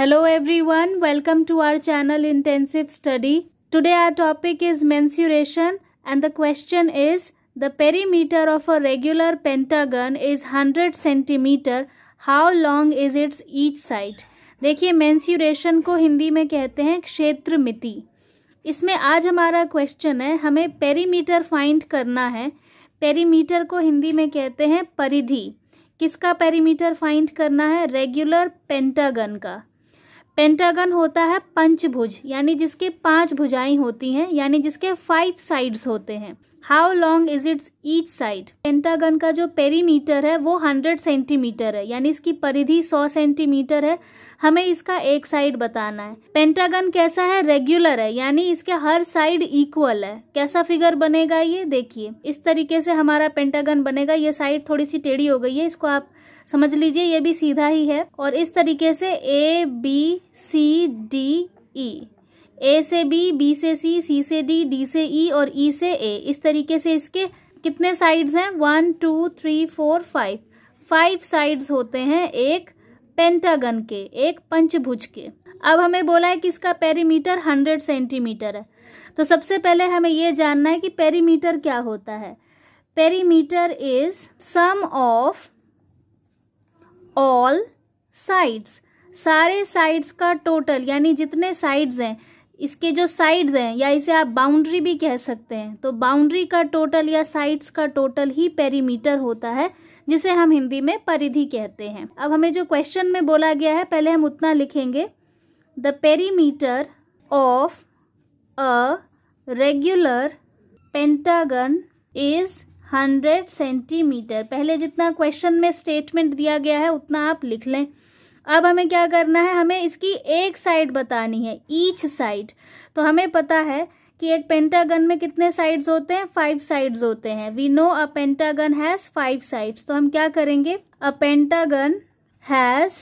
Hello everyone, welcome to our channel Intensive Study. Today our topic is mensuration and the question is the perimeter of a regular pentagon is 100 centimeter. How long is its each side? देखिए mensuration को हिंदी में कहते हैं क्षेत्र मिति इसमें आज हमारा क्वेश्चन है हमें पेरीमीटर फाइंड करना है पेरीमीटर को हिंदी में कहते हैं परिधि किसका पेरीमीटर फाइंड करना है रेगुलर पेंटागन का पेंटागन होता है पंचभुज यानी जिसके पांच भुजाएं होती हैं यानी जिसके फाइव साइड्स होते हैं how long is its each side pentagon का जो पेरीमीटर है वो हंड्रेड सेंटीमीटर है यानी इसकी परिधि सौ सेंटीमीटर है हमें इसका एक साइड बताना है पेंटागन कैसा है रेगुलर है यानी इसके हर साइड इक्वल है कैसा फिगर बनेगा ये देखिए इस तरीके से हमारा पेंटागन बनेगा ये साइड थोड़ी सी टेढ़ी हो गई है इसको आप समझ लीजिए ये भी सीधा ही है और इस तरीके से A B C D E ए से बी बी से सी सी से डी डी से ई e, और ई e से ए इस तरीके से इसके कितने साइड्स हैं one two three four five five sides होते हैं एक पेंटागन के एक पंचभुज के अब हमें बोला है कि इसका पेरीमीटर हंड्रेड सेंटीमीटर है तो सबसे पहले हमें ये जानना है कि पेरीमीटर क्या होता है perimeter is sum of all sides सारे साइड्स का टोटल यानी जितने साइड्स हैं इसके जो साइड्स हैं या इसे आप बाउंड्री भी कह सकते हैं तो बाउंड्री का टोटल या साइड्स का टोटल ही पेरीमीटर होता है जिसे हम हिंदी में परिधि कहते हैं अब हमें जो क्वेश्चन में बोला गया है पहले हम उतना लिखेंगे the perimeter of a regular pentagon is hundred centimetre पहले जितना क्वेश्चन में स्टेटमेंट दिया गया है उतना आप लिख लें अब हमें क्या करना है हमें इसकी एक साइड बतानी है ईच साइड तो हमें पता है कि एक पेंटागन में कितने साइड्स होते हैं फाइव साइड्स होते हैं we know a pentagon has five sides तो हम क्या करेंगे a pentagon has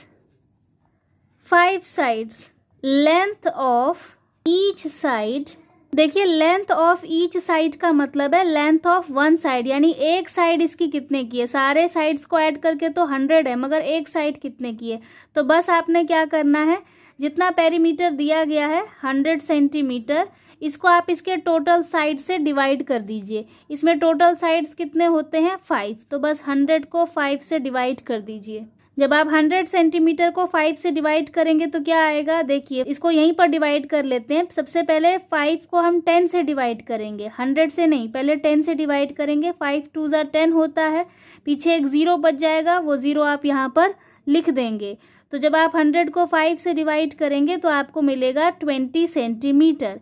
five sides length of each side देखिए लेंथ ऑफ ईच साइड का मतलब है लेंथ ऑफ वन साइड यानी एक साइड इसकी कितने की है सारे साइड्स को ऐड करके तो हंड्रेड है मगर एक साइड कितने की है तो बस आपने क्या करना है जितना पेरीमीटर दिया गया है हंड्रेड सेंटीमीटर इसको आप इसके टोटल साइड से डिवाइड कर दीजिए इसमें टोटल साइड्स कितने होते हैं फाइव तो बस हंड्रेड को फाइव से डिवाइड कर दीजिए जब आप 100 सेंटीमीटर को 5 से डिवाइड करेंगे तो क्या आएगा देखिए इसको यहीं पर डिवाइड कर लेते हैं सबसे पहले 5 को हम 10 से डिवाइड करेंगे 100 से नहीं पहले 10 से डिवाइड करेंगे 5 टू जार टेन होता है पीछे एक ज़ीरो बच जाएगा वो ज़ीरो आप यहाँ पर लिख देंगे तो जब आप 100 को 5 से डिवाइड करेंगे तो आपको मिलेगा ट्वेंटी सेंटीमीटर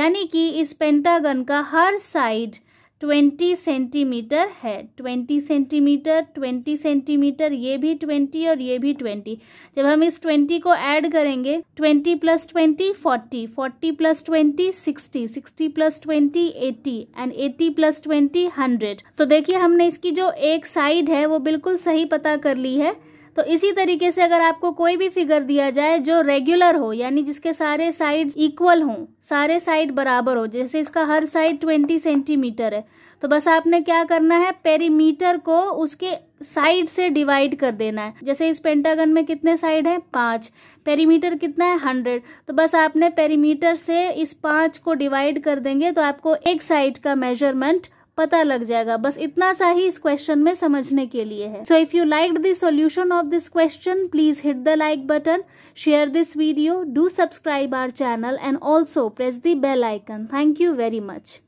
यानी कि इस पेंटागन का हर साइड ट्वेंटी सेंटीमीटर है ट्वेंटी सेंटीमीटर ट्वेंटी सेंटीमीटर ये भी ट्वेंटी और ये भी ट्वेंटी जब हम इस ट्वेंटी को ऐड करेंगे twenty plus twenty forty forty plus twenty sixty sixty plus twenty eighty and eighty plus twenty hundred तो देखिए हमने इसकी जो एक साइड है वो बिल्कुल सही पता कर ली है तो इसी तरीके से अगर आपको कोई भी फिगर दिया जाए जो रेगुलर हो यानी जिसके सारे साइड इक्वल हों सारे साइड बराबर हो जैसे इसका हर साइड ट्वेंटी सेंटीमीटर है तो बस आपने क्या करना है पेरीमीटर को उसके साइड से डिवाइड कर देना है जैसे इस पेंटागन में कितने साइड है पांच पेरीमीटर कितना है हंड्रेड तो बस आपने पेरीमीटर से इस पाँच को डिवाइड कर देंगे तो आपको एक साइड का मेजरमेंट पता लग जाएगा बस इतना सा ही इस क्वेश्चन में समझने के लिए है so if you like the solution of this question please hit the like button share this video do subscribe our channel and also press the bell icon thank you very much